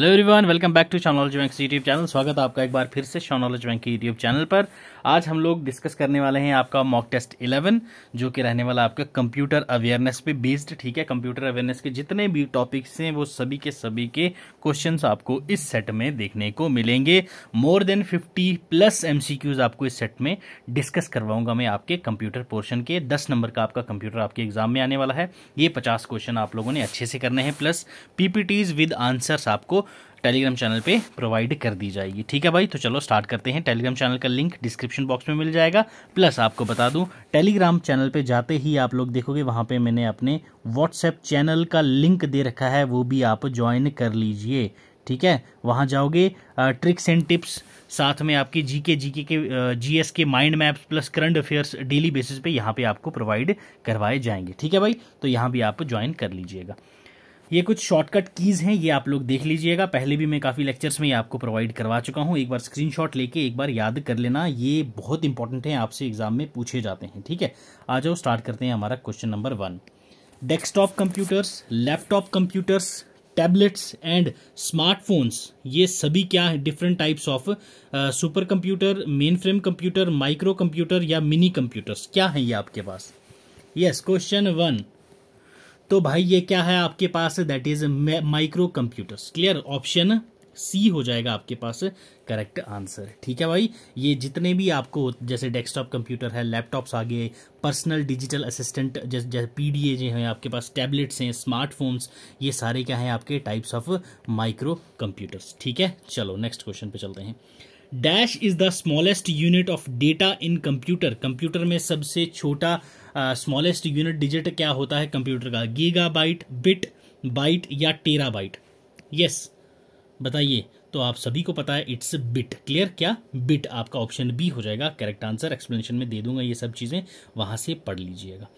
Hello everyone welcome back to शॉनोलॉजी bank YouTube channel स्वागत है आपका एक बार फिर से शॉनोलॉजी बैंक के यूट्यूब चैनल पर आज हम लोग डिस्कस करने वाले हैं आपका मॉक टेस्ट 11 जो कि रहने वाला आपका कंप्यूटर अवेयरनेस पे बेस्ड ठीक है कंप्यूटर अवेयरनेस के जितने भी टॉपिक्स हैं वो सभी के सभी के क्वेश्चन आपको इस सेट में देखने को मिलेंगे more than fifty plus M आपको इस सेट में डिस्कस करवाऊंगा मैं आपके कंप्यूटर पोर्शन के दस नंबर का आपका कंप्यूटर आपके एग्जाम में आने वाला है ये पचास क्वेश्चन आप लोगों ने अच्छे से करने हैं प्लस पीपीटीज विद आंसर्स आपको टेलीग्राम चैनल पे प्रोवाइड कर दी जाएगी ठीक है भाई तो चलो स्टार्ट करते हैं टेलीग्राम चैनल का लिंक डिस्क्रिप्शन बॉक्स में मिल जाएगा प्लस आपको बता दूं टेलीग्राम चैनल पे जाते ही आप लोग देखोगे वहाँ पे मैंने अपने व्हाट्सएप चैनल का लिंक दे रखा है वो भी आप ज्वाइन कर लीजिए ठीक है वहाँ जाओगे ट्रिक्स एंड टिप्स साथ में आपके जी के जी के के G K mind maps plus current affairs daily basis पे यहाँ पे आपको प्रोवाइड करवाए जाएंगे ठीक है भाई तो यहाँ भी आप ज्वाइन कर लीजिएगा ये कुछ शॉर्टकट कीज़ हैं ये आप लोग देख लीजिएगा पहले भी मैं काफ़ी लेक्चर्स में ये आपको प्रोवाइड करवा चुका हूँ एक बार स्क्रीनशॉट लेके एक बार याद कर लेना ये बहुत इंपॉर्टेंट है आपसे एग्जाम में पूछे जाते हैं ठीक है आ जाओ स्टार्ट करते हैं हमारा question number one desktop computers laptop computers tablets and smartphones ये सभी क्या है different types of supercomputer mainframe computer microcomputer या मिनी कंप्यूटर्स क्या है ये आपके पास यस क्वेश्चन वन तो भाई ये क्या है आपके पास that is microcomputers clear option C हो जाएगा आपके पास करेक्ट आंसर ठीक है भाई ये जितने भी आपको जैसे डेस्कटॉप कंप्यूटर है लैपटॉप्स आ गए पर्सनल डिजिटल असिस्टेंट जैसे जैसे पी डी ए जो हैं आपके पास टैबलेट्स हैं स्मार्टफोन्स ये सारे क्या हैं आपके टाइप्स ऑफ माइक्रो कंप्यूटर्स ठीक है चलो नेक्स्ट क्वेश्चन पे चलते हैं dash is the smallest unit of data in computer computer में सबसे छोटा स्मॉलेस्ट यूनिट डिजिट क्या होता है कंप्यूटर का गीगा बाइट बिट बाइट या टेरा बाइट यस बताइए तो आप सभी को पता है इट्स बिट क्लियर क्या बिट आपका ऑप्शन बी हो जाएगा करेक्ट आंसर एक्सप्लेनेशन में दे दूंगा ये सब चीज़ें वहां से पढ़ लीजिएगा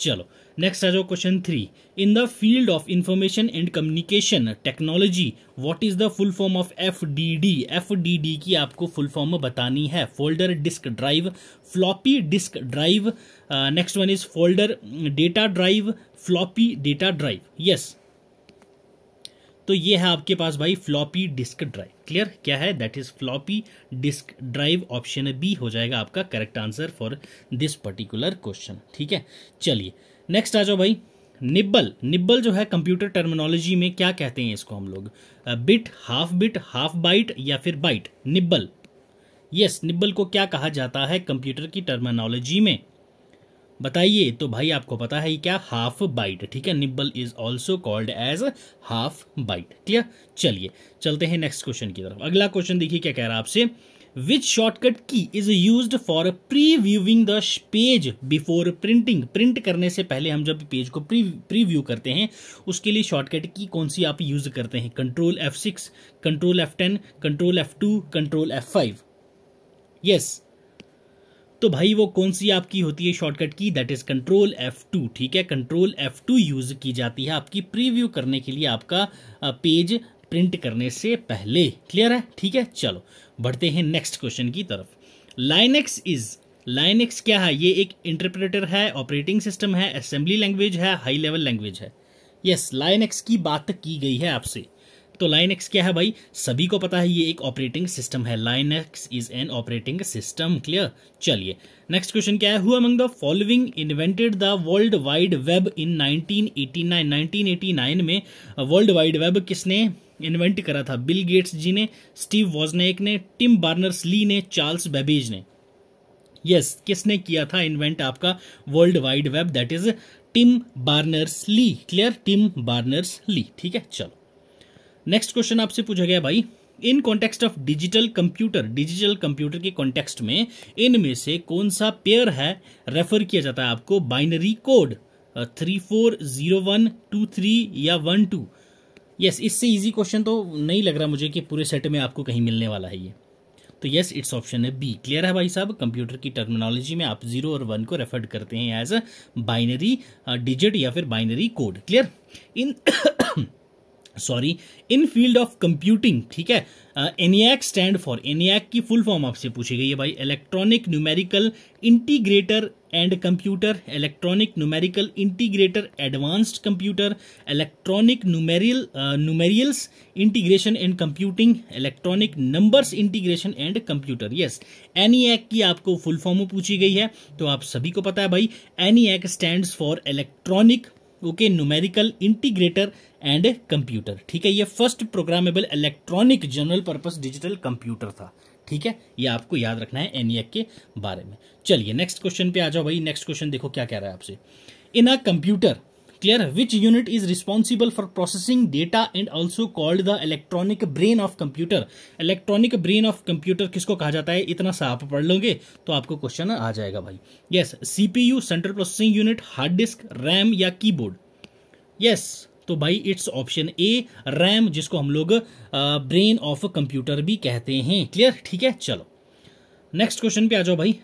चलो नेक्स्ट आ जाओ question three in the field of information and communication technology what is the full form of F D D F D D की आपको फुल फॉर्म बतानी है folder disk drive floppy disk drive next one is folder data drive floppy data drive yes तो ये है आपके पास भाई floppy disk drive clear क्या है that is floppy disk drive option B हो जाएगा आपका correct answer for this particular question ठीक है चलिए नेक्स्ट आ जाओ भाई निब्बल निब्बल जो है कंप्यूटर टर्मिनोलॉजी में क्या कहते हैं इसको हम लोग bit half bit half byte या फिर byte nibble yes yes, nibble को क्या कहा जाता है कंप्यूटर की टर्मिनोलॉजी में बताइए तो भाई आपको पता है क्या हाफ बाइट ठीक है nibble is also called as half byte clear चलिए चलते हैं नेक्स्ट क्वेश्चन की तरफ अगला क्वेश्चन देखिए क्या कह रहा है आपसे which shortcut key is use for previewing the page before printing print करने से पहले हम जब पेज को प्री प्रीव्यू करते हैं उसके लिए शॉर्टकट की कौन सी आप यूज करते हैं control F six control F ten control F two control F five yes तो भाई वो कौन सी आपकी होती है shortcut key that is control F two ठीक है कंट्रोल एफ टू यूज़ की जाती है आपकी प्रीव्यू करने के लिए आपका पेज प्रिंट करने से पहले क्लियर है ठीक है चलो बढ़ते हैं नेक्स्ट क्वेश्चन की तरफ लाइनेक्स इज़ लाइनेक्स क्या है ये एक इंटरप्रेटर है ऑपरेटिंग सिस्टम है असेंबली लैंग्वेज है हाई लेवल लैंग्वेज है यस yes, लाइनेक्स की बात की गई है आपसे तो लाइन क्या है भाई सभी को पता है ये एक ऑपरेटिंग सिस्टम है Linux is an operating system clear चलिए नेक्स्ट क्वेश्चन क्या है who among the following invented the world wide web in 1989 1989 में वर्ल्ड वाइड वेब किसने इन्वेंट करा था बिल गेट्स जी ने स्टीव वॉजनेक ने टिम बार्नर्स ली ने चार्ल्स बेबेज ने यस yes, किसने किया था इन्वेंट आपका world wide web that is Tim Berners Lee clear Tim Berners ली ठीक है चलो नेक्स्ट क्वेश्चन आपसे पूछा गया भाई in context of digital computer digital computer के कॉन्टेक्स्ट में इनमें से कौन सा पेयर है रेफर किया जाता है आपको binary code three four zero one two three या वन टू यस इससे इजी क्वेश्चन तो नहीं लग रहा मुझे कि पूरे सेट में आपको कहीं मिलने वाला है ये तो यस इट्स ऑप्शन है बी क्लियर है भाई साहब कंप्यूटर की टर्मिनोलॉजी में आप जीरो और वन को रेफर करते हैं एज अ बाइनरी डिजिट या फिर binary code clear in sorry in field of computing ठीक है एनियाक स्टैंड फॉर एनियाक की फुल फॉर्म आपसे पूछी गई है भाई electronic numerical integrator and computer electronic numerical integrator advanced computer electronic numerical numericals integration and computing electronic numbers integration and computer yes ENIAC की आपको फुल फॉर्म पूछी गई है तो आप सभी को पता है भाई ENIAC stand for electronic okay numerical integrator and computer ठीक है ये first programmable electronic general purpose digital computer था ठीक है ये आपको याद रखना है एनियक e के बारे में चलिए नेक्स्ट क्वेश्चन पे आ जाओ भाई नेक्स्ट क्वेश्चन देखो क्या कह रहा है आपसे in a computer clear which unit is responsible for processing data and also called the electronic brain of computer electronic brain of computer किसको कहा जाता है इतना सा आप पढ़ लोगे तो आपको क्वेश्चन आ जाएगा भाई yes CPU central processing unit hard disk RAM या कीबोर्ड यस तो भाई इट्स ऑप्शन ए रैम जिसको हम लोग ब्रेन ऑफ कंप्यूटर भी कहते हैं क्लियर ठीक है चलो नेक्स्ट क्वेश्चन पे आ जाओ भाई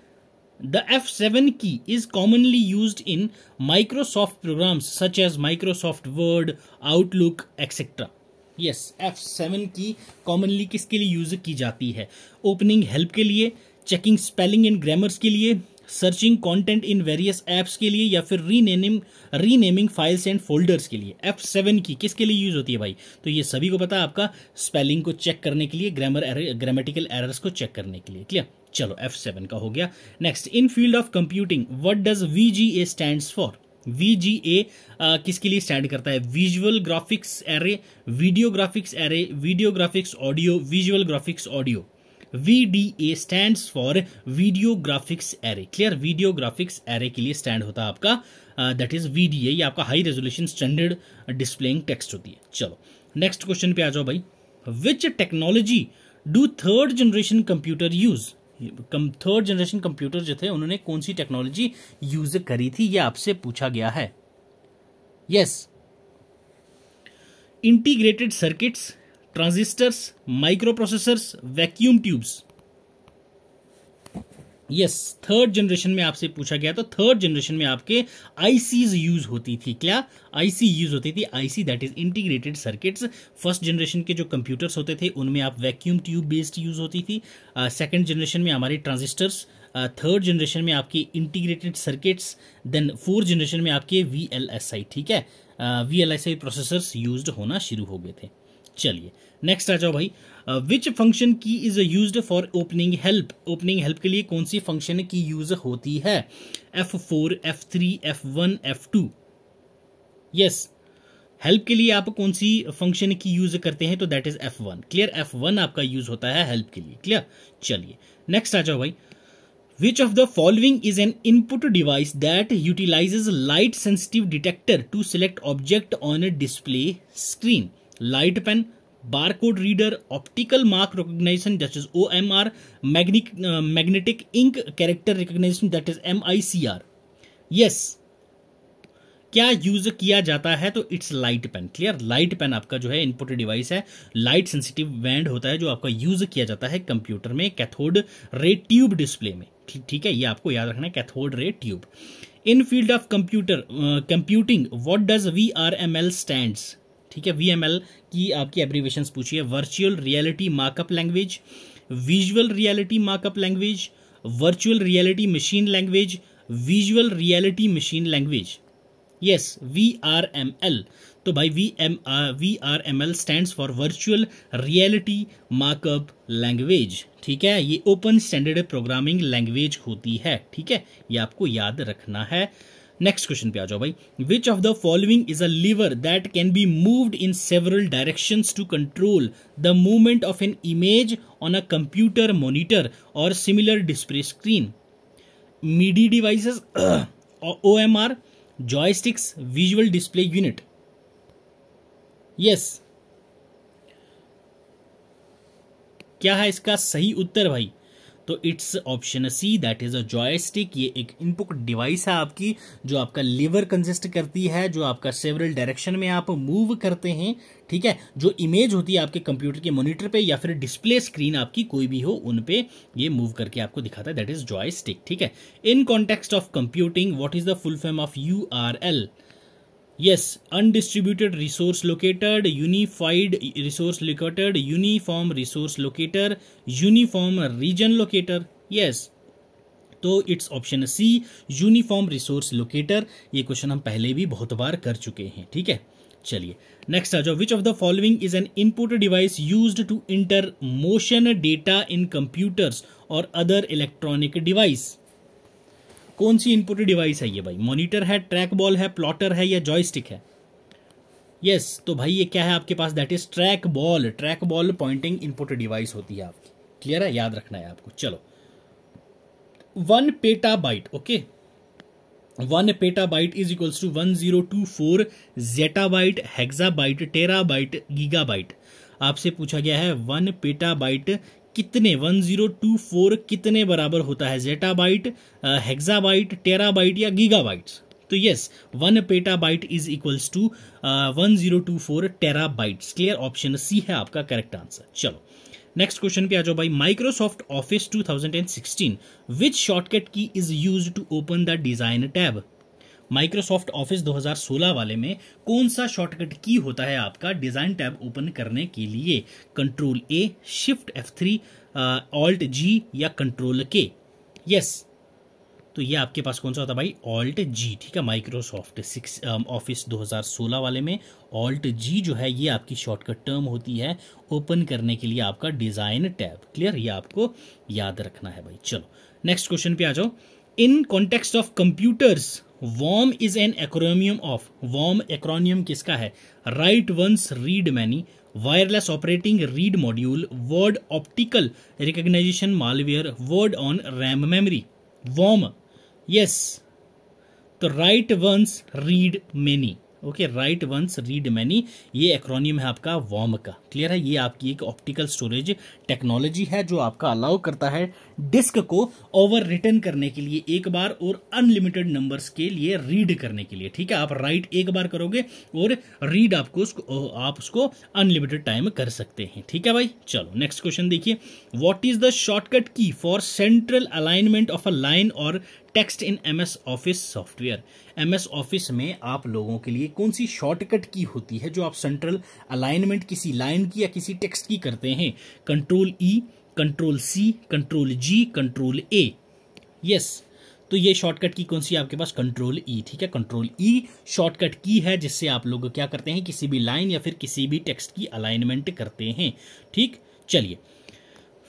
the F seven key is commonly use in Microsoft program such as Microsoft Word Outlook etcetera yes F seven key commonly किसके लिए यूज की जाती है ओपनिंग हेल्प के लिए चेकिंग स्पेलिंग एंड ग्रामर्स के लिए searching content in various apps के लिए या फिर renaming renaming files and folders के लिए एफ सेवन की किसके लिए यूज़ होती है भाई तो ये सभी को पता है आपका स्पेलिंग को चेक करने के लिए ग्रामर ग्रामेटिकल एरर्स को चेक करने के लिए क्लियर चलो एफ सेवन का हो गया next in field of computing what does V G A stand for V G A किसके लिए स्टैंड करता है visual graphics array video graphics array video graphics audio visual graphics audio VDA stands for video graphics array clear video graphics array के लिए stand होता है आपका that is VDA a आपका high resolution standard displaying text होती है चलो नेक्स्ट क्वेश्चन पे आ जाओ भाई which technology do third generation computer use third generation computer जो थे उन्होंने कौन सी टेक्नोलॉजी यूज करी थी ये आपसे पूछा गया है yes integrated circuits transistors microprocessors vacuum tubes yes third generation में आपसे पूछा गया तो थर्ड जनरेशन में आपके आईसीज यूज होती थी क्या आईसी यूज होती थी IC that is integrated circuits first generation के जो कंप्यूटर्स होते थे उनमें आप वैक्यूम ट्यूब बेस्ड यूज होती थी सेकंड uh, जनरेशन में हमारे ट्रांजिस्टर्स थर्ड जनरेशन में आपके integrated circuits then fourth generation में आपके वी ठीक है वी एल प्रोसेसर्स यूज होना शुरू हो गए थे चलिए नेक्स्ट आ जाओ भाई which function key is use for opening help opening help के लिए कौन सी फंक्शन की यूज होती है F four F three F one F two yes help के लिए आप कौन सी फंक्शन की यूज करते हैं तो that is F one clear F one आपका यूज होता है हेल्प के लिए क्लियर चलिए नेक्स्ट आ जाओ भाई which of the following is an input device that utilizes light sensitive detector to select object on display screen light pen barcode reader optical mark recognition that is O M R magnetic ink character recognition that is M I C R yes क्या use किया जाता है तो it's light pen clear light pen आपका जो है input device है light sensitive band होता है जो आपका यूज किया जाता है कंप्यूटर में कैथोड रे ट्यूब डिस्प्ले में ठीक है ये आपको याद रखना है cathode ray tube in field of computer computing what does V R M L stand ठीक है वी की आपकी एब्रीवेशन पूछी है virtual reality markup language visual reality markup language virtual reality machine language visual reality machine language yes V R M L तो भाई V M V R M L stand for virtual reality markup language ठीक है ये open standard programming language होती है ठीक है ये आपको याद रखना है नेक्स्ट क्वेश्चन पे आ जाओ भाई which of the following is a lever that can be moved in several direction to control the movement of an image on a computer monitor और similar display screen MIDI devices O M R joysticks visual display unit yes क्या है इसका सही उत्तर भाई तो it's option C that is a joystick ये एक इनपुट डिवाइस है आपकी जो आपका लिवर कंसिस्ट करती है जो आपका सेवरल डायरेक्शन में आप मूव करते हैं ठीक है जो इमेज होती है आपके कंप्यूटर के मॉनिटर पे या फिर डिस्प्ले स्क्रीन आपकी कोई भी हो उन पे ये मूव करके आपको दिखाता है दैट इज जॉय ठीक है in context of computing what is the full form of U R L yes undistributed resource located unified resource located uniform resource locator uniform region locator yes तो it's option C uniform resource locator ये question हम पहले भी बहुत बार कर चुके हैं ठीक है चलिए नेक्स्ट आ जाओ which of the following is an input device use to enter motion data in computers और अदर इलेक्ट्रॉनिक डिवाइस कौन सी इनपुट डिवाइस है ये भाई मॉनिटर है ट्रैक बॉल है प्लॉटर है या जॉयस्टिक है यस yes, तो भाई ये क्या है आपके पास that is track ball track ball pointing input device होती है आपकी क्लियर है याद रखना है आपको चलो one peta byte okay one peta byte is equals to one zero two four zeta byte hexa byte tera byte giga byte आपसे पूछा गया है वन पेटा बाइट कितने 1024 कितने बराबर होता है जेटाबाइट हेक्साबाइट टेराबाइट या गीगाबाइट्स तो yes one petabyte is equals to one zero two four terabytes clear option C है आपका करेक्ट आंसर चलो नेक्स्ट क्वेश्चन पे आ जाओ भाई Microsoft office 2016 which shortcut key is use to open the design tab Microsoft office 2016 वाले में कौन सा शॉर्टकट की होता है आपका डिज़ाइन टैब ओपन करने के लिए control A shift F three alt G या कंट्रोल के यस तो ये आपके पास कौन सा होता है भाई ऑल्ट जी ठीक है माइक्रोसॉफ्ट सिक्स ऑफिस 2016 वाले में ऑल्ट जी जो है ये आपकी शॉर्टकट टर्म होती है ओपन करने के लिए आपका डिज़ाइन टैब क्लियर ये आपको याद रखना है भाई चलो नेक्स्ट क्वेश्चन पे आ जाओ इन context of computers warm is an acromion of warm acromion किसका है right once read many wireless operating read module word optical recognition malware word on RAM memory warm yes तो right once read many okay right once read many ये acromion है आपका warm का clear है ये आपकी एक ऑप्टिकल स्टोरेज टेक्नोलॉजी है जो आपका अलाउ करता है डिस्क को ओवर रिटर्न करने के लिए एक बार और अनलिमिटेड नंबर्स के लिए रीड करने के लिए ठीक है आप राइट एक बार करोगे और रीड आपको उसको आप उसको अनलिमिटेड टाइम कर सकते हैं ठीक है भाई चलो नेक्स्ट क्वेश्चन देखिए what is the shortcut key for central alignment of a line और text in M S office software M S office में आप लोगों के लिए कौन सी शॉर्टकट की होती है जो आप सेंट्रल अलाइनमेंट किसी लाइन की या किसी टेक्स्ट की करते हैं control E control C control G control A yes तो ये शॉर्टकट की कौन सी आपके पास कंट्रोल ई ठीक है कंट्रोल ई शॉर्टकट की है जिससे आप लोग क्या करते हैं किसी भी लाइन या फिर किसी भी टेक्स्ट की अलाइनमेंट करते हैं ठीक चलिए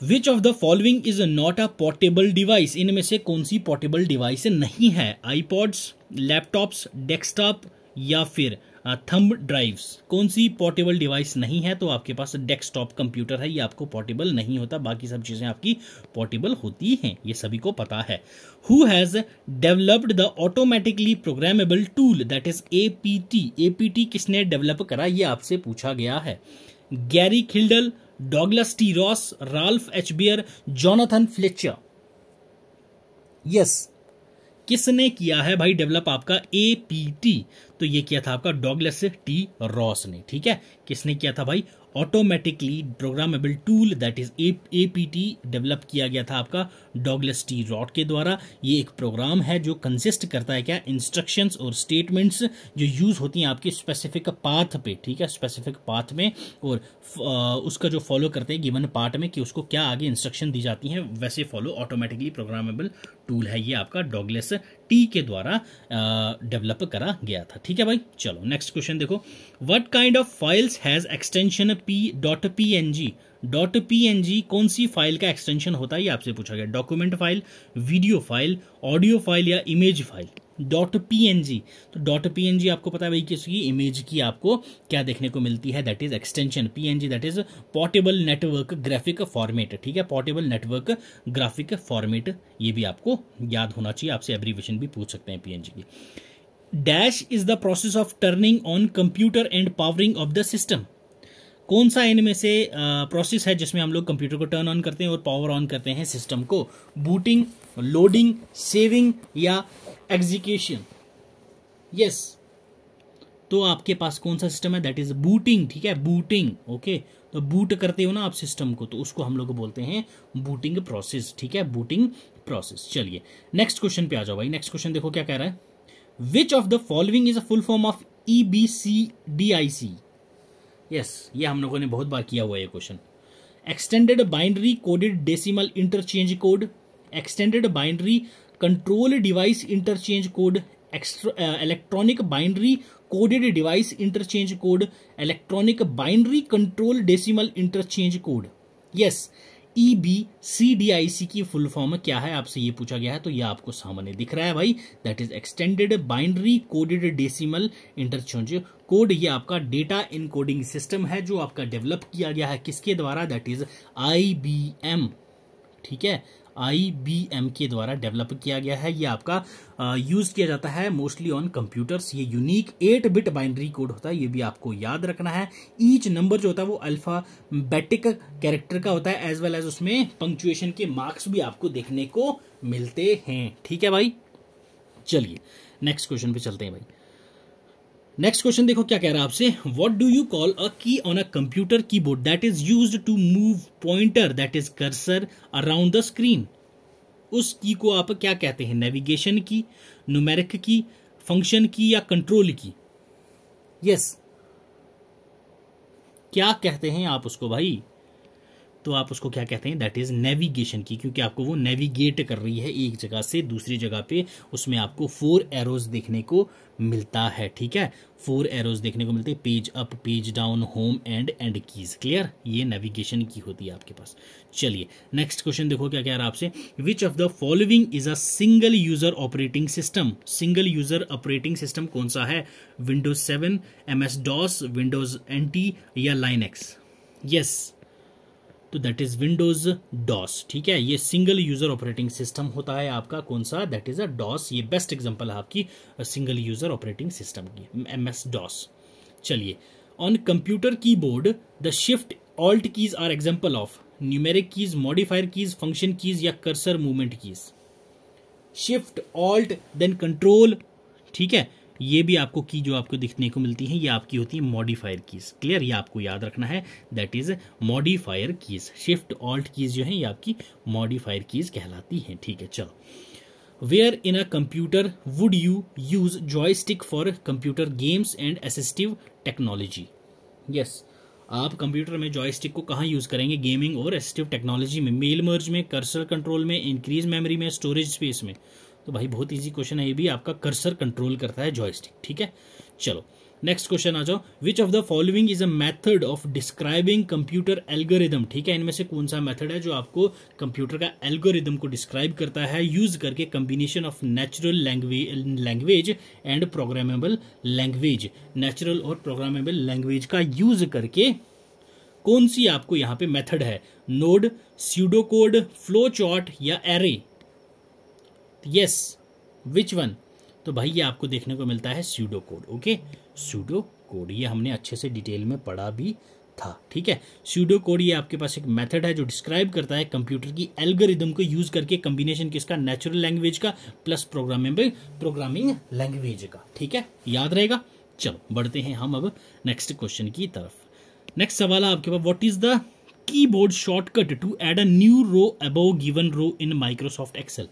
which of the following is not a portable device इनमें से कौन सी पोर्टेबल डिवाइस नहीं है आईपॉड्स लैपटॉप्स डेस्कटॉप या फिर थंब ड्राइव्स कौन सी पोर्टेबल डिवाइस नहीं है तो आपके पास डेस्कटॉप कंप्यूटर है ये आपको पोर्टेबल नहीं होता बाकी सब चीज़ें आपकी पोर्टेबल होती हैं ये सभी को पता है who has developed the automatically programmable tool that is A P T A P T किसने डेवलप करा ये आपसे पूछा गया है Gary Kildall Douglas T Ross Ralph H Beer Beer, Jonathan yes किसने किया है भाई डेवलप आपका ए पी टी तो ये किया था आपका डॉगलस टी रॉस ने ठीक है किसने किया था भाई automatically programmable tool that is A P T develop किया गया था आपका डॉगलेस टी रॉड के द्वारा ये एक प्रोग्राम है जो कंसिस्ट करता है क्या इंस्ट्रक्शंस और स्टेटमेंट्स जो यूज़ होती हैं आपके स्पेसिफिक पाथ पे ठीक है स्पेसिफिक पाथ में और उसका जो फॉलो करते हैं गिवन पार्ट में कि उसको क्या आगे इंस्ट्रक्शन दी जाती हैं वैसे फॉलो ऑटोमेटिकली प्रोग्रामेबल टूल है ये आपका डॉगलेस टी के द्वारा डेवलप करा गया था ठीक है भाई चलो नेक्स्ट क्वेश्चन देखो what kind of files has extension P dot P N G dot P N G कौन सी फाइल का एक्सटेंशन होता है ये आपसे पूछा गया document file video file audio file या इमेज फाइल डॉट पी तो डॉट पी आपको पता है भाई कि इमेज की आपको क्या देखने को मिलती है that is extension P that is portable network graphic format ठीक है पोर्टेबल नेटवर्क ग्राफिक फॉर्मेट ये भी आपको याद होना चाहिए आपसे एब्रीवेशन भी पूछ सकते हैं पी की dash is the process of turning on computer and powering off the system कौन सा इनमें से प्रोसेस है जिसमें हम लोग कंप्यूटर को टर्न ऑन करते हैं और पावर ऑन करते हैं सिस्टम को बूटिंग लोडिंग सेविंग या एग्जीक्यूशन यस तो आपके पास कौन सा सिस्टम है दैट इज बूटिंग ठीक है बूटिंग ओके तो बूट करते हो ना आप सिस्टम को तो उसको हम लोग बोलते हैं बूटिंग प्रोसेस ठीक है बूटिंग प्रोसेस चलिए नेक्स्ट क्वेश्चन पे आ जाओ भाई नेक्स्ट क्वेश्चन देखो क्या कह रहा है which of the following is a full form of E B C D I C yes ये हम लोगों ने बहुत बार किया हुआ है ये question extended binary coded decimal interchange code extended binary control device interchange code electronic binary coded device interchange code electronic binary control decimal interchange code yes E B C D I C की full form क्या है आपसे ये पूछा गया है तो ये आपको सामने दिख रहा है भाई that is extended binary coded decimal interchange code ये आपका डेटा इनकोडिंग सिस्टम है जो आपका डेवलप किया गया है किसके द्वारा that is I B M ठीक है आई के द्वारा डेवलप किया गया है ये आपका यूज़ किया जाता है मोस्टली ऑन कंप्यूटर्स ये unique eight bit binary code होता है ये भी आपको याद रखना है ईच नंबर जो होता है वो अल्फ़ाबेटिक कैरेक्टर का होता है एज वेल एज उसमें पंक्चुएशन के मार्क्स भी आपको देखने को मिलते हैं ठीक है भाई चलिए नेक्स्ट क्वेश्चन पे चलते हैं भाई नेक्स्ट क्वेश्चन देखो क्या कह रहा है आपसे what do you call a key on a computer keyboard that is use to move pointer that is cursor around the screen उस की को आप क्या कहते हैं नेविगेशन की नुमेरिक की फंक्शन की या कंट्रोल की यस yes. क्या कहते हैं आप उसको भाई तो आप उसको क्या कहते हैं दैट इज़ नेविगेशन की क्योंकि आपको वो नेविगेट कर रही है एक जगह से दूसरी जगह पे उसमें आपको फोर एरोज़ देखने को मिलता है ठीक है फोर एरोज़ देखने को मिलते हैं page up page down home end end keys clear ये नेविगेशन की होती है आपके पास चलिए नेक्स्ट क्वेश्चन देखो क्या कह रहा है आपसे which of the following is a single user operating system single user operating system कौन सा है Windows seven M S DOS Windows N या लाइन यस तो दैट इज़ विंडोज़ डॉस ठीक है ये सिंगल यूज़र ऑपरेटिंग सिस्टम होता है आपका कौन सा दैट इज़ अ डॉस ये बेस्ट एग्जाम्पल है आपकी सिंगल यूज़र ऑपरेटिंग सिस्टम की एम एस डॉस चलिए on computer keyboard the shift alt keys are example of numeric keys modifier keys function keys या cursor movement keys shift alt then control ठीक है ये भी आपको की जो आपको दिखने को मिलती है ये आपकी होती है मॉडिफायर कीज़ क्लियर ये आपको याद रखना है that is modifier keys shift alt keys जो है ये आपकी मॉडिफायर कीज़ कहलाती है ठीक है चलो where in a computer would you use joy stick for computer games and assistive technology yes आप कंप्यूटर में जॉयस्टिक को कहाँ यूज़ करेंगे गेमिंग और असिस्टिव टेक्नोलॉजी में मेल मर्ज में कर्सर कंट्रोल में इंक्रीज मेमोरी में स्टोरेज स्पेस में तो भाई बहुत ईजी क्वेश्चन है ये भी आपका कर्सर कंट्रोल करता है जॉयस्टिक ठीक है चलो नेक्स्ट क्वेश्चन आ जाओ which of the following is a method of describing computer algorithm ठीक है इनमें से कौन सा मेथड है जो आपको कंप्यूटर का एल्गोरिदम को डिस्क्राइब करता है यूज करके combination of natural language and programmable language natural और प्रोग्रामेबल लैंग्वेज का यूज करके कौन सी आपको यहाँ पे मेथड है node pseudo code flow chart या एरे यस विच वन तो भाई ये आपको देखने को मिलता है pseudo code okay pseudo code ये हमने अच्छे से डिटेल में पढ़ा भी था ठीक है स्यूडो कोड ये आपके पास एक मेथड है जो डिस्क्राइब करता है कंप्यूटर की एल्गोरिदम को यूज़ करके कम्बिनेशन किसका नेचुरल लैंग्वेज का प्लस प्रोग्रामिंग प्रोग्रामिंग लैंग्वेज का ठीक है याद रहेगा चलो बढ़ते हैं हम अब नेक्स्ट क्वेश्चन की तरफ नेक्स्ट सवाल है आपके पास what is the keyboard shortcut to add a new row above given row in Microsoft excel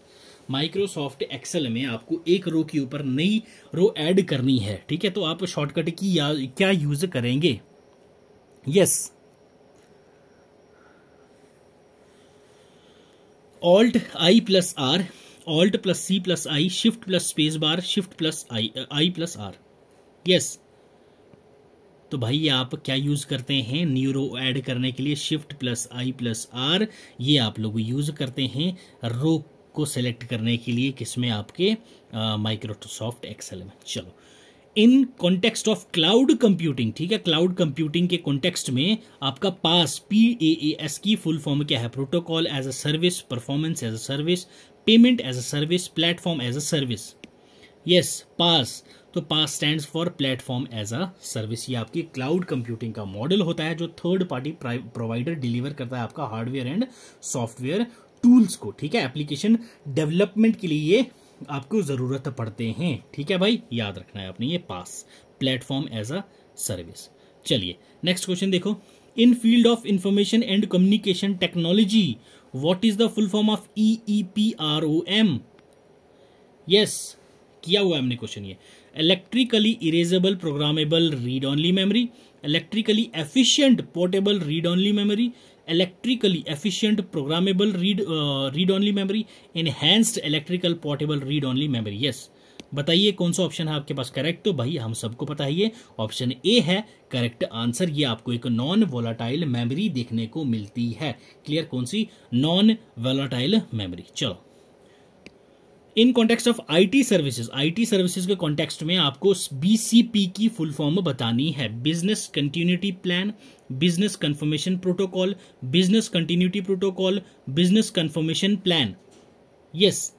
Microsoft Excel में आपको एक रो के ऊपर नई रो ऐड करनी है ठीक है तो आप शॉर्टकट की या, क्या यूज़ करेंगे yes alt I plus R alt plus C plus I shift plus space bar shift plus I I plus R yes तो भाई आप क्या यूज़ करते हैं न्यूरो ऐड करने के लिए shift plus I plus R ये आप लोग यूज़ करते हैं रो को सेलेक्ट करने के लिए किसमें आपके माइक्रोसॉफ्ट एक्सेल में चलो in context of cloud computing ठीक है क्लाउड कंप्यूटिंग के कॉन्टेक्स्ट में आपका पास पी ए ए एस की फुल फॉर्म क्या है protocol as a service performance as a service payment as a service platform as a service yes PaaS तो PaaS stand for platform as a service ये आपकी cloud computing का model होता है जो थर्ड पार्टी प्रोवाइडर डिलीवर करता है आपका हार्डवेयर एंड सॉफ्टवेयर टूल्स को ठीक है एप्लीकेशन डेवलपमेंट के लिए आपको ज़रूरत पड़ते हैं ठीक है भाई याद रखना है आपने ये पास प्लेटफॉर्म एज अ सर्विस चलिए नेक्स्ट क्वेश्चन देखो in field of information and communication technology what is the full form of E P R O M yes किया हुआ हमने क्वेश्चन ये electrically erasable programmable read only memory electrically efficient portable read only memory electrically efficient programmable read uh, read only memory enhanced electrical portable read only memory yes बताइए कौन सा option है आपके पास correct तो भाई हम सबको पता है ऑप्शन ए है करेक्ट आंसर ये आपको एक नॉन वोलाटाइल मेमोरी देखने को मिलती है क्लियर कौन सी नॉन वोलाटाइल मेमोरी चलो in context of IT services IT services के कॉन्टेक्स्ट में आपको बीसीपी की फुल फॉर्म बतानी है business continuity plan business confirmation protocol business continuity protocol business confirmation plan yes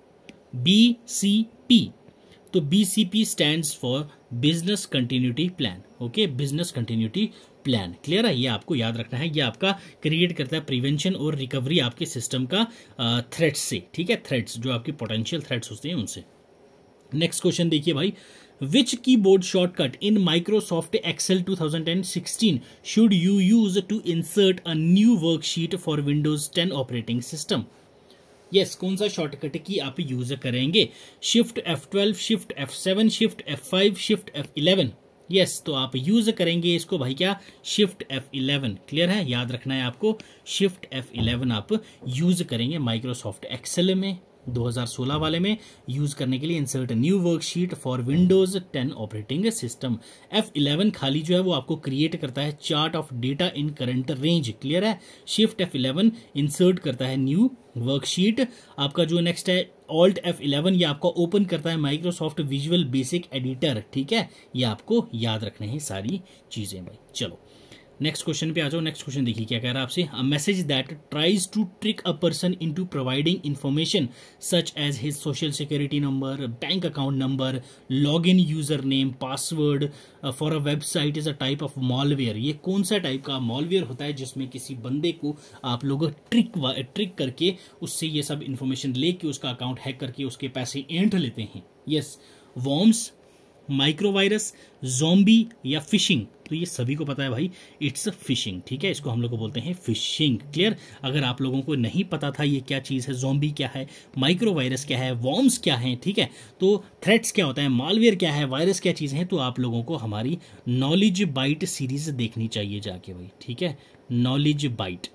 B C P तो B C P stand for business continuity plan okay business continuity plan clear है ये आपको याद रखना है ये आपका क्रिएट करता है प्रिवेंशन और रिकवरी आपके सिस्टम का थ्रेट्स से ठीक है थ्रेट्स जो आपके पोटेंशियल थ्रेट्स होते हैं उनसे नेक्स्ट क्वेश्चन देखिए भाई which key board shortcut in Microsoft Excel two thousand Excel sixteen should you use to insert a new worksheet for Windows ten operating system yes कौन सा शॉर्टकट की आप use करेंगे shift F twelve shift F seven shift F five shift F eleven yes तो आप use करेंगे इसको भाई क्या शिफ्ट एफ इलेवन क्लियर है याद रखना है आपको शिफ्ट एफ इलेवन आप यूज करेंगे माइक्रोसॉफ्ट एक्सेल में 2016 वाले में यूज करने के लिए insert new worksheet for Windows 10 operating system F11 खाली जो है वो आपको क्रिएट करता है chart of data in current range clear है शिफ्ट F11 इंसर्ट करता है न्यू वर्कशीट आपका जो नेक्स्ट है ऑल्ट एफ इलेवन ये आपका ओपन करता है माइक्रोसॉफ्ट विजुअल बेसिक एडिटर ठीक है ये आपको याद रखने हैं सारी चीज़ें भाई चलो नेक्स्ट क्वेश्चन पे आ जाओ नेक्स्ट क्वेश्चन देखिए क्या कह रहा है आपसे a message that tries to trick a person into providing information such as his social security number bank account number log in user name password for a website is a type of malware ये कौन सा type का malware होता है जिसमें किसी बंदे को आप लोग ट्रिक ट्रिक करके उससे ये सब इन्फॉर्मेशन लेके उसका अकाउंट हैक करके उसके पैसे ऐंठ लेते हैं यस वॉम्स माइक्रोवायरस जोम्बी या फिशिंग तो ये सभी को पता है भाई इट्स अ फिशिंग ठीक है इसको हम लोग को बोलते हैं फिशिंग क्लियर अगर आप लोगों को नहीं पता था ये क्या चीज़ है जोम्बी क्या है माइक्रोवायरस क्या है वॉर्म्स क्या है ठीक है तो थ्रेट्स क्या होता है मालवेयर क्या है वायरस क्या चीज़ है तो आप लोगों को हमारी नॉलेज बाइट सीरीज देखनी चाहिए जाके भाई ठीक है knowledge byte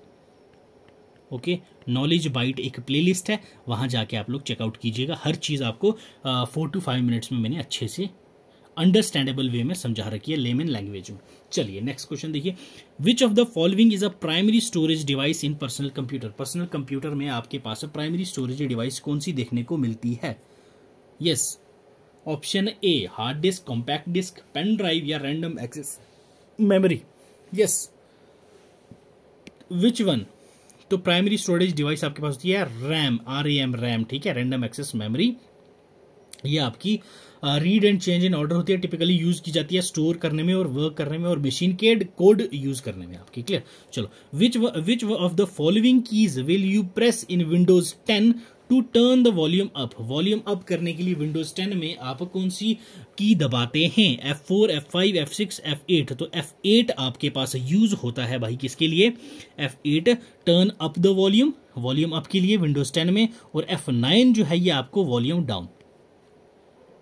okay knowledge byte एक प्लेलिस्ट है वहाँ जाके आप लोग चेकआउट कीजिएगा हर चीज़ आपको फोर टू फाइव मिनट्स में मैंने अच्छे से अंडरस्टैंडेबल वे में समझा रखी है लेमन लैंग्वेज में चलिए नेक्स्ट क्वेश्चन देखिए which of the following is a primary storage device in personal computer personal computer में आपके पास प्राइमरी स्टोरेज डिवाइस कौन सी देखने को मिलती है yes option A hard disk compact disk pen drive या random access memory yes which one तो primary storage device आपके पास होती है RAM R A M RAM ठीक है रैंडम एक्सेस मेमोरी ये आपकी read and change in order होती है टिपिकली यूज़ की जाती है स्टोर करने में और वर्क करने में और मशीन के कोड यूज़ करने में आपकी क्लियर चलो which which of the following keys will you press in Windows ten to turn the volume up volume up करने के लिए विंडोज 10 में आप कौन सी की दबाते हैं F4, F5, F6, F8 तो F8 आपके पास यूज होता है भाई किसके लिए F8 turn up the volume volume up के लिए विंडोज 10 में और F9 जो है ये आपको वॉल्यूम डाउन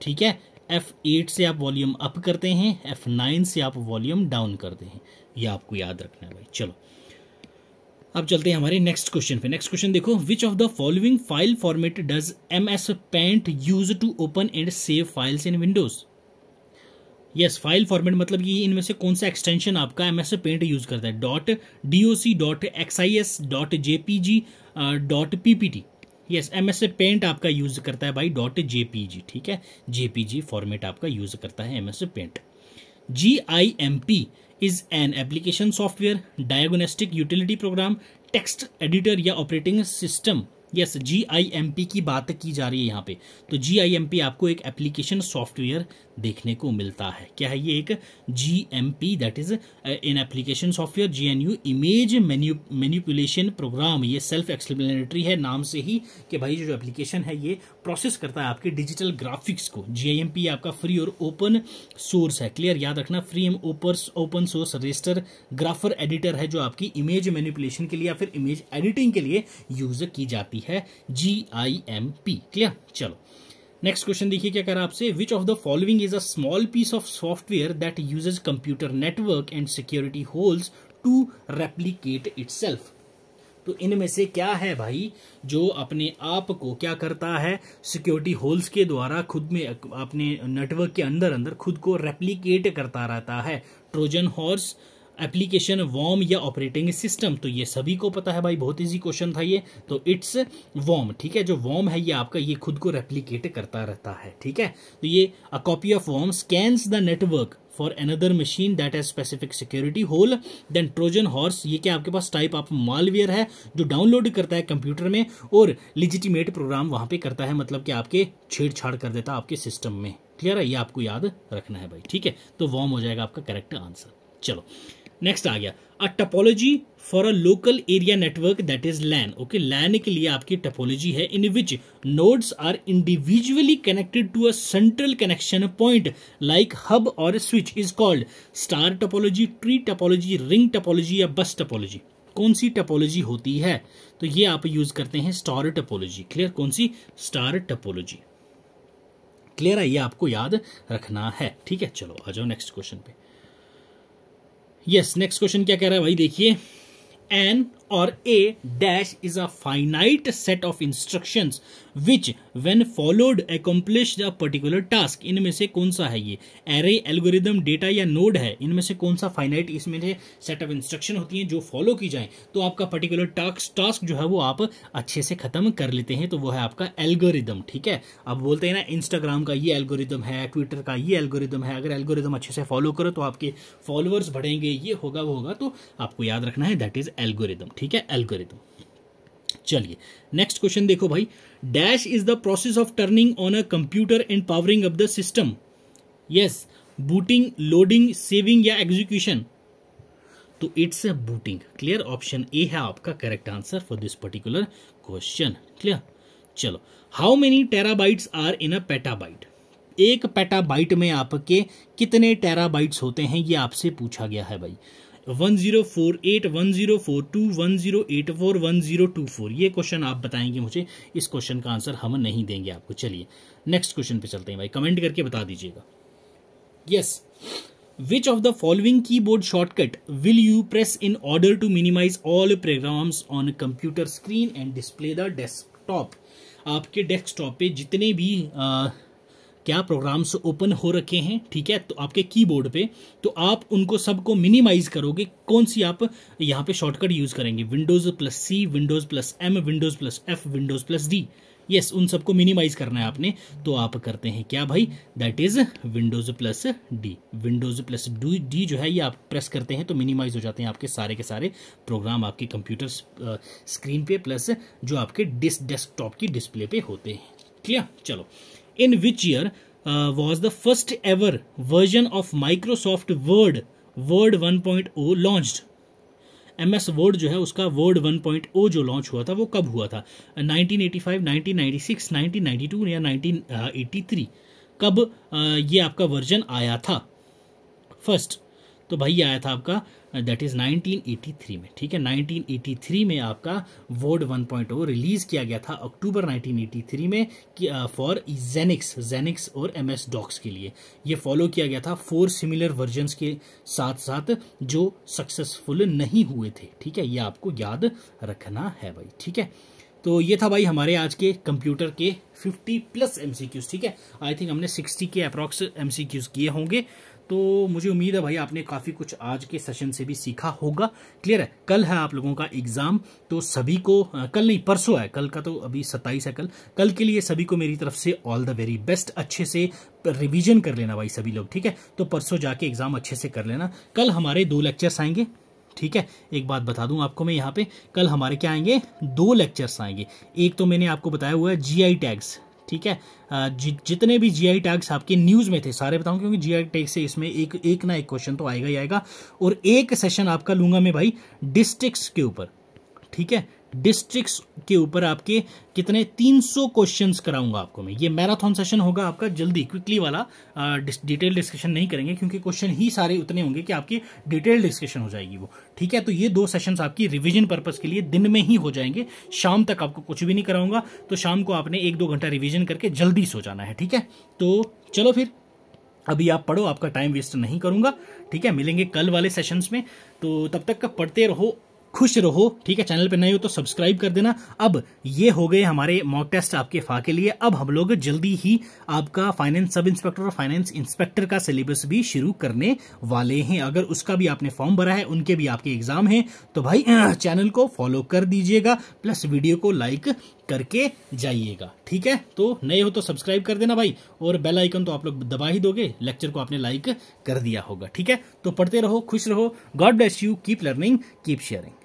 ठीक है एफ एट से आप वॉल्यूम अप करते हैं एफ नाइन से आप वॉल्यूम डाउन करते हैं ये आपको याद रखना है भाई चलो अब चलते हैं हमारे नेक्स्ट क्वेश्चन पे नेक्स्ट क्वेश्चन देखो which of the following file format does M S Paint use to open and save files in Windows yes file format मतलब ये इनमें से कौन सा एक्सटेंशन आपका एम एस पेंट यूज करता है dot D O C dot X I S dot J P G dot P P T yes M S Paint आपका यूज़ करता है भाई डॉट जे ठीक है जे फॉर्मेट आपका यूज़ करता है M S Paint G I M P is an application software diagnostic utility program text editor या operating system yes G I M P की बात की जा रही है यहाँ पे तो जी आई एम पी आपको एक एप्लीकेशन सॉफ्टवेयर देखने को मिलता है क्या है ये एक G M P that is in application software G N U image manipulation program ये सेल्फ एक्सप्लेनेटरी है नाम से ही कि भाई जो एप्लीकेशन है ये प्रोसेस करता है आपके डिजिटल ग्राफिक्स को जी एम पी आपका फ्री और ओपन सोर्स है क्लियर याद रखना फ्री एम ओपर open source raster graphics editor है जो आपकी इमेज मैन्यूपुलेशन के लिए या फिर इमेज एडिटिंग के लिए यूज की जाती है G I M P clear चलो नेक्स्ट क्वेश्चन देखिए क्या कर आपसे which of the following is a small piece of software that uses computer network and security holes to replicate it तो इनमें से क्या है भाई जो अपने आप को क्या करता है सिक्योरिटी होल्स के द्वारा खुद में अपने नेटवर्क के अंदर अंदर खुद को रेप्लीकेट करता रहता है ट्रोजन हॉर्स एप्लीकेशन वॉम या ऑपरेटिंग सिस्टम तो ये सभी को पता है भाई बहुत ईजी क्वेश्चन था ये तो इट्स वॉम ठीक है जो वॉम है ये आपका ये खुद को रेप्लीकेट करता रहता है ठीक है तो ये a copy of worm scans the network for another machine that has specific security hole then Trojan horse ये क्या आपके पास टाइप ऑफ मालवेयर है जो डाउनलोड करता है कंप्यूटर में और लिजिटिमेट प्रोग्राम वहां पे करता है मतलब कि आपके छेड़छाड़ कर देता है आपके सिस्टम में क्लियर है ये आपको याद रखना है भाई ठीक है तो वॉर्म हो जाएगा आपका करेक्ट आंसर चलो नेक्स्ट आ गया a topology for a local area network that is LAN okay LAN के लिए आपकी टपोलॉजी है in which nodes are individually connected to a central connection point like hub और switch is called star topology tree topology ring topology या bus topology कौन सी topology होती है तो ये आप यूज करते हैं स्टार टपोलॉजी क्लियर कौन सी स्टार टपोलॉजी क्लियर है ये आपको याद रखना है ठीक है चलो आ जाओ नेक्स्ट क्वेश्चन पे यस नेक्स्ट क्वेश्चन क्या कह रहा है भाई देखिए एन और a dash is a finite set of instructions which when followed accomplish a particular task इनमें से कौन सा है ये एरे एल्गोरिदम डेटा या नोड है इनमें से कौन सा फाइनाइट इसमें से सेट ऑफ इंस्ट्रक्शन होती हैं जो फॉलो की जाए तो आपका पर्टिकुलर टास्क टास्क जो है वो आप अच्छे से खत्म कर लेते हैं तो वो है आपका एल्गोरिदम ठीक है अब बोलते हैं ना इंस्टाग्राम का ये एल्गोरिदम है ट्विटर का ये एल्गोरिदम है अगर एल्गोरिदम अच्छे से फॉलो करो तो आपके फॉलोअर्स बढ़ेंगे ये होगा वो होगा तो आपको याद रखना है दैट इज एल्गोरिदम ठीक है एल्गोरिथम चलिए नेक्स्ट क्वेश्चन देखो भाई dash is the process of turning on a computer and powering up the system yes booting loading saving या एग्जीक्यूशन तो it's a booting clear option A है आपका correct answer for this particular question clear चलो how many terabytes are in a petabyte एक petabyte में आपके कितने terabytes होते हैं ये आपसे पूछा गया है भाई 1048104210841024 ये क्वेश्चन आप बताएंगे मुझे इस क्वेश्चन का आंसर हम नहीं देंगे आपको चलिए नेक्स्ट क्वेश्चन पे चलते हैं भाई कमेंट करके बता दीजिएगा yes which of the following key board shortcut will you press in order to minimize all program on computer screen and display the desktop आपके डेस्कटॉप पे जितने भी uh, क्या प्रोग्राम्स ओपन हो रखे हैं ठीक है तो आपके कीबोर्ड पे तो आप उनको सबको मिनिमाइज करोगे कौन सी आप यहाँ पे शॉर्टकट यूज़ करेंगे Windows plus C Windows plus M Windows plus F Windows plus D yes उन सबको मिनिमाइज करना है आपने तो आप करते हैं क्या भाई that is Windows plus D Windows plus D D जो है ये आप प्रेस करते हैं तो मिनिमाइज हो जाते हैं आपके सारे के सारे प्रोग्राम आपके कंप्यूटर स्क्रीन पे प्लस जो आपके डिस्क डेस्कटॉप की डिस्प्ले पे होते हैं क्लियर चलो in which year was the first ever version of Microsoft Word Word one point O launch M S Word जो है उसका वर्ड वन पॉइंट ओ जो लॉन्च हुआ था वो कब हुआ था nineteen eighty five nineteen ninety six nineteen ninety two या नाइनटीन एटी थ्री कब uh, ये आपका वर्जन आया था फर्स्ट तो भाई आया था आपका दैट इज़ 1983 में ठीक है 1983 में आपका वोड 1.0 रिलीज़ किया गया था अक्टूबर 1983 में फॉर जेनिक्स जेनिक्स और एम एस डॉक्स के लिए ये फॉलो किया गया था फोर सिमिलर वर्जन्स के साथ साथ जो सक्सेसफुल नहीं हुए थे ठीक है ये आपको याद रखना है भाई ठीक है तो ये था भाई हमारे आज के कंप्यूटर के 50 प्लस एमसीक्यूज ठीक है आई थिंक हमने 60 के अप्रॉक्स एमसीक्यूज किए होंगे तो मुझे उम्मीद है भाई आपने काफ़ी कुछ आज के सेशन से भी सीखा होगा क्लियर है कल है आप लोगों का एग्ज़ाम तो सभी को कल नहीं परसों है कल का तो अभी सत्ताईस है कल कल के लिए सभी को मेरी तरफ से ऑल द वेरी बेस्ट अच्छे से रिवीजन कर लेना भाई सभी लोग ठीक है तो परसों जाके एग्ज़ाम अच्छे से कर लेना कल हमारे दो लेक्चर्स आएंगे ठीक है एक बात बता दूं आपको मैं यहाँ पे कल हमारे क्या आएंगे दो लेक्चर्स आएंगे एक तो मैंने आपको बताया हुआ है जीआई टैग्स ठीक है जि, जितने भी जी आई टैग्स आपके न्यूज़ में थे सारे बताऊं क्योंकि जी आई टैग से इसमें एक एक ना एक क्वेश्चन तो आएगा ही आएगा और एक सेशन आपका लूंगा मैं भाई डिस्ट्रिक्स के ऊपर ठीक है डिस्ट्रिक्ट्स के ऊपर आपके कितने 300 क्वेश्चंस कराऊंगा आपको मैं ये मैराथन सेशन होगा आपका जल्दी क्विकली वाला डिटेल डिस्कशन नहीं करेंगे क्योंकि क्वेश्चन ही सारे उतने होंगे कि आपकी डिटेल डिस्कशन हो जाएगी वो ठीक है तो ये दो सेशंस आपकी रिवीजन पर्पस के लिए दिन में ही हो जाएंगे शाम तक आपको कुछ भी नहीं कराऊंगा तो शाम को आपने एक दो घंटा रिविजन करके जल्दी सो जाना है ठीक है तो चलो फिर अभी आप पढ़ो आपका टाइम वेस्ट नहीं करूंगा ठीक है मिलेंगे कल वाले सेशंस में तो तब तक पढ़ते रहो खुश रहो ठीक है चैनल पे नए हो तो सब्सक्राइब कर देना अब ये हो गए हमारे मॉक टेस्ट आपके फा के लिए अब हम लोग जल्दी ही आपका फाइनेंस सब इंस्पेक्टर और फाइनेंस इंस्पेक्टर का सिलेबस भी शुरू करने वाले हैं अगर उसका भी आपने फॉर्म भरा है उनके भी आपके एग्जाम हैं तो भाई चैनल को फॉलो कर दीजिएगा प्लस वीडियो को लाइक करके जाइएगा ठीक है तो नए हो तो सब्सक्राइब कर देना भाई और बेल आइकन तो आप लोग दबा ही दोगे लेक्चर को आपने लाइक कर दिया होगा ठीक है तो पढ़ते रहो खुश रहो God bless you keep learning keep sharing